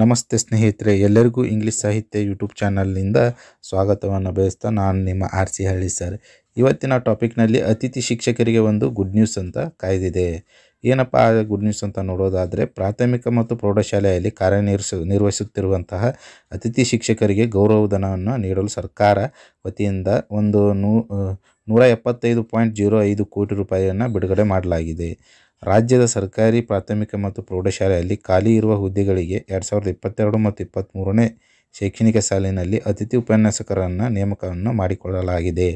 ನಮಸ್ತೆ ಸ್ನೇಹಿತರೆ ಎಲ್ಲರಿಗೂ ಇಂಗ್ಲೀಷ್ ಸಾಹಿತ್ಯ ಯೂಟ್ಯೂಬ್ ಚಾನಲ್ನಿಂದ ಸ್ವಾಗತವನ್ನು ಬಯಸ್ತಾ ನಾನು ನಿಮ್ಮ ಆರ್ ಸಿ ಹಳ್ಳಿ ಸರ್ ಇವತ್ತಿನ ಟಾಪಿಕ್ನಲ್ಲಿ ಅತಿಥಿ ಶಿಕ್ಷಕರಿಗೆ ಒಂದು ಗುಡ್ ನ್ಯೂಸ್ ಅಂತ ಕಾಯ್ದಿದೆ ಏನಪ್ಪ ಗುಡ್ ನ್ಯೂಸ್ ಅಂತ ನೋಡೋದಾದರೆ ಪ್ರಾಥಮಿಕ ಮತ್ತು ಪ್ರೌಢಶಾಲೆಯಲ್ಲಿ ಕಾರ್ಯನಿರ್ಸ ನಿರ್ವಹಿಸುತ್ತಿರುವಂತಹ ಅತಿಥಿ ಶಿಕ್ಷಕರಿಗೆ ಗೌರವಧನವನ್ನು ನೀಡಲು ಸರ್ಕಾರ ವತಿಯಿಂದ ಒಂದು ನೂ ನೂರ ಎಪ್ಪತ್ತೈದು ಪಾಯಿಂಟ್ ಜೀರೋ ಐದು ಕೋಟಿ ರೂಪಾಯಿಯನ್ನು ಬಿಡುಗಡೆ ಮಾಡಲಾಗಿದೆ ರಾಜ್ಯದ ಸರ್ಕಾರಿ ಪ್ರಾಥಮಿಕ ಮತ್ತು ಪ್ರೌಢಶಾಲೆಯಲ್ಲಿ ಖಾಲಿ ಇರುವ ಹುದ್ದೆಗಳಿಗೆ ಎರಡು ಸಾವಿರದ ಇಪ್ಪತ್ತೆರಡು ಮತ್ತು ಇಪ್ಪತ್ತ್ಮೂರನೇ ಶೈಕ್ಷಣಿಕ ಸಾಲಿನಲ್ಲಿ ಅತಿಥಿ ಉಪನ್ಯಾಸಕರನ್ನು ನೇಮಕವನ್ನು ಮಾಡಿಕೊಳ್ಳಲಾಗಿದೆ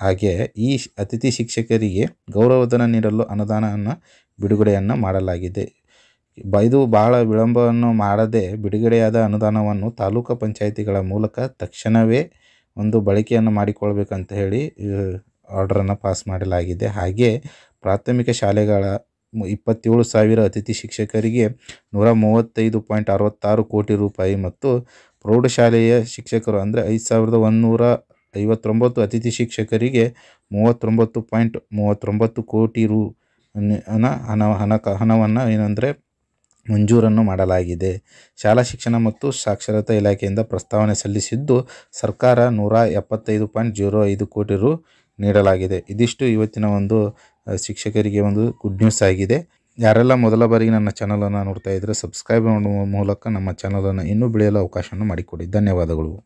ಹಾಗೆ ಈ ಅತಿಥಿ ಶಿಕ್ಷಕರಿಗೆ ಗೌರವಧನ ನೀಡಲು ಅನುದಾನವನ್ನು ಬಿಡುಗಡೆಯನ್ನು ಮಾಡಲಾಗಿದೆ ಬೈದು ಇದು ಬಹಳ ವಿಳಂಬವನ್ನು ಮಾಡದೆ ಬಿಡುಗಡೆಯಾದ ಅನುದಾನವನ್ನು ತಾಲೂಕು ಪಂಚಾಯಿತಿಗಳ ಮೂಲಕ ತಕ್ಷಣವೇ ಒಂದು ಬಳಕೆಯನ್ನು ಮಾಡಿಕೊಳ್ಬೇಕಂತ ಹೇಳಿ ಆರ್ಡರನ್ನು ಪಾಸ್ ಮಾಡಲಾಗಿದೆ ಹಾಗೆ ಪ್ರಾಥಮಿಕ ಶಾಲೆಗಳ ಇಪ್ಪತ್ತೇಳು ಸಾವಿರ ಅತಿಥಿ ಶಿಕ್ಷಕರಿಗೆ ನೂರ ಮೂವತ್ತೈದು ಪಾಯಿಂಟ್ ಅರವತ್ತಾರು ಕೋಟಿ ರೂಪಾಯಿ ಮತ್ತು ಪ್ರೌಢಶಾಲೆಯ ಶಿಕ್ಷಕರು ಅಂದರೆ ಐದು ಸಾವಿರದ ಒಂದುನೂರ ಐವತ್ತೊಂಬತ್ತು ಅತಿಥಿ ಶಿಕ್ಷಕರಿಗೆ ಮೂವತ್ತೊಂಬತ್ತು ಪಾಯಿಂಟ್ ಮೂವತ್ತೊಂಬತ್ತು ಕೋಟಿ ರು ಹಣ ಹಣ ಹಣವನ್ನು ಏನಂದರೆ ಮಂಜೂರನ್ನು ಮಾಡಲಾಗಿದೆ ಶಾಲಾ ಶಿಕ್ಷಣ ಮತ್ತು ಸಾಕ್ಷರತಾ ಇಲಾಖೆಯಿಂದ ಪ್ರಸ್ತಾವನೆ ಸಲ್ಲಿಸಿದ್ದು ಸರ್ಕಾರ ನೂರ ಎಪ್ಪತ್ತೈದು ಪಾಯಿಂಟ್ ಜೀರೋ ಐದು ಕೋಟಿ ರು ನೀಡಲಾಗಿದೆ ಇದಿಷ್ಟು ಇವತ್ತಿನ ಒಂದು ಶಿಕ್ಷಕರಿಗೆ ಒಂದು ಗುಡ್ ನ್ಯೂಸ್ ಆಗಿದೆ ಯಾರೆಲ್ಲ ಮೊದಲ ಬಾರಿಗೆ ನನ್ನ ಚಾನಲನ್ನು ನೋಡ್ತಾ ಇದ್ದರೆ ಸಬ್ಸ್ಕ್ರೈಬ್ ಮಾಡುವ ಮೂಲಕ ನಮ್ಮ ಚಾನಲನ್ನು ಇನ್ನೂ ಬೆಳೆಯಲು ಅವಕಾಶವನ್ನು ಮಾಡಿಕೊಡಿ ಧನ್ಯವಾದಗಳು